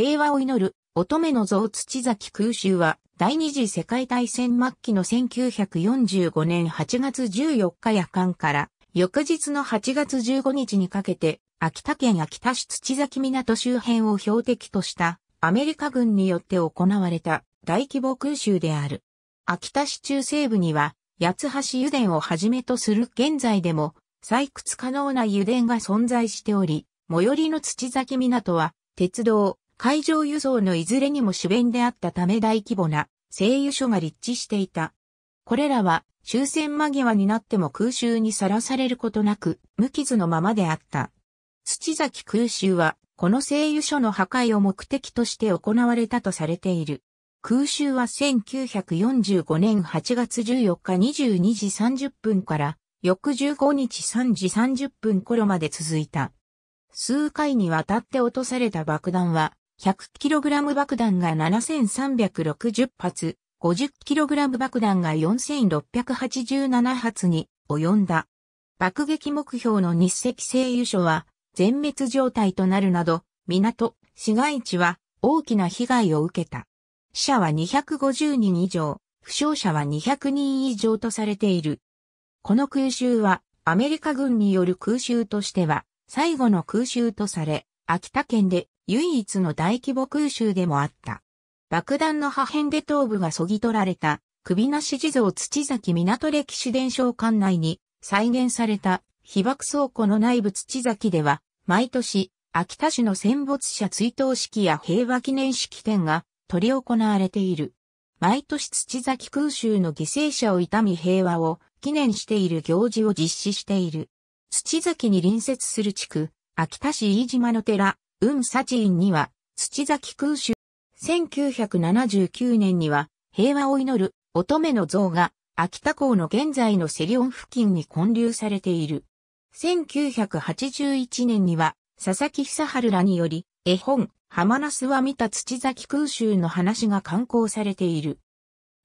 平和を祈る乙女の像土崎空襲は第二次世界大戦末期の1945年8月14日夜間から翌日の8月15日にかけて秋田県秋田市土崎港周辺を標的としたアメリカ軍によって行われた大規模空襲である。秋田市中西部には八橋油田をはじめとする現在でも採掘可能な油田が存在しており、最寄りの土崎港は鉄道、海上輸送のいずれにも主弁であったため大規模な製油所が立地していた。これらは終戦間際になっても空襲にさらされることなく無傷のままであった。土崎空襲はこの製油所の破壊を目的として行われたとされている。空襲は1945年8月14日22時30分から翌15日3時30分頃まで続いた。数回にわたって落とされた爆弾は 100kg 爆弾が7360発、50kg 爆弾が4687発に及んだ。爆撃目標の日赤製油所は全滅状態となるなど、港、市街地は大きな被害を受けた。死者は250人以上、負傷者は200人以上とされている。この空襲はアメリカ軍による空襲としては最後の空襲とされ、秋田県で唯一の大規模空襲でもあった。爆弾の破片で頭部がそぎ取られた、首なし地蔵土崎港歴史伝承館内に再現された被爆倉庫の内部土崎では、毎年、秋田市の戦没者追悼式や平和記念式典が執り行われている。毎年土崎空襲の犠牲者を悼み平和を記念している行事を実施している。土崎に隣接する地区、秋田市飯島の寺、運幸院には、土崎空襲。1979年には、平和を祈る乙女の像が、秋田港の現在のセリオン付近に建立されている。1981年には、佐々木久春らにより、絵本、浜ナスは見た土崎空襲の話が刊行されている。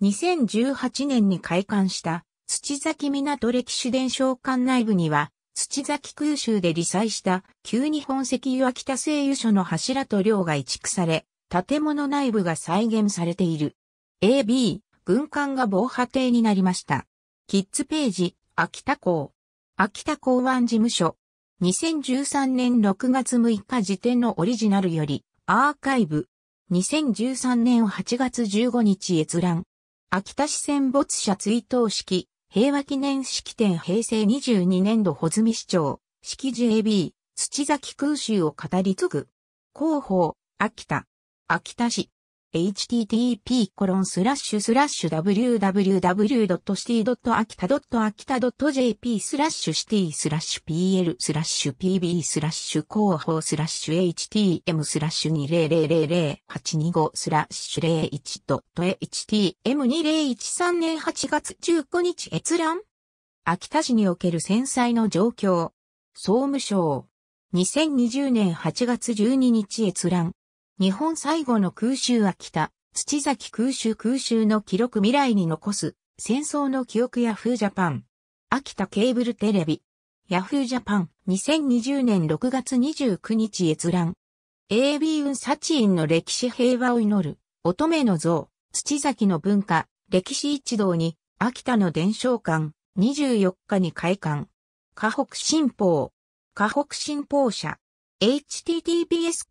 2018年に開館した土崎港歴史伝承館内部には、土崎空襲で理災した旧日本石油秋田製油所の柱と寮が移築され、建物内部が再現されている。AB、軍艦が防波堤になりました。キッズページ、秋田港。秋田港湾事務所。2013年6月6日時点のオリジナルより、アーカイブ。2013年8月15日閲覧。秋田市戦没者追悼式。平和記念式典平成22年度穂積市長、式辞 AB、土崎空襲を語り継ぐ。広報、秋田。秋田市。http://www.city.akita.jp スラッシュシティスラッシュ pl スラッシュ pb スラッシュ広報スラッシュ htm スラッシュ2 0 0 0 8 2 5スラッシュ 01.htm2013 年8月15日閲覧秋田市における戦災の状況総務省2020年8月12日閲覧日本最後の空襲はた、土崎空襲空襲の記録未来に残す、戦争の記憶ヤフージャパン。秋田ケーブルテレビ。ヤフージャパン2020年6月29日閲覧。AB 運サチインの歴史平和を祈る、乙女の像、土崎の文化、歴史一同に、秋田の伝承館、24日に開館。河北新報。河北新報社。https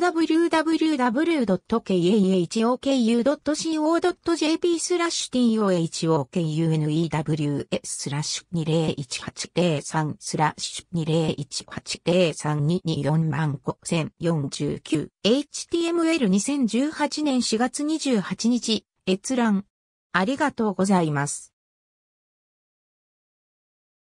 www.kahoku.co.jp スラッシュ tohokunews スラッシュ201803スラッシュ20180324万5049 html2018 年4月28日閲覧ありがとうございます。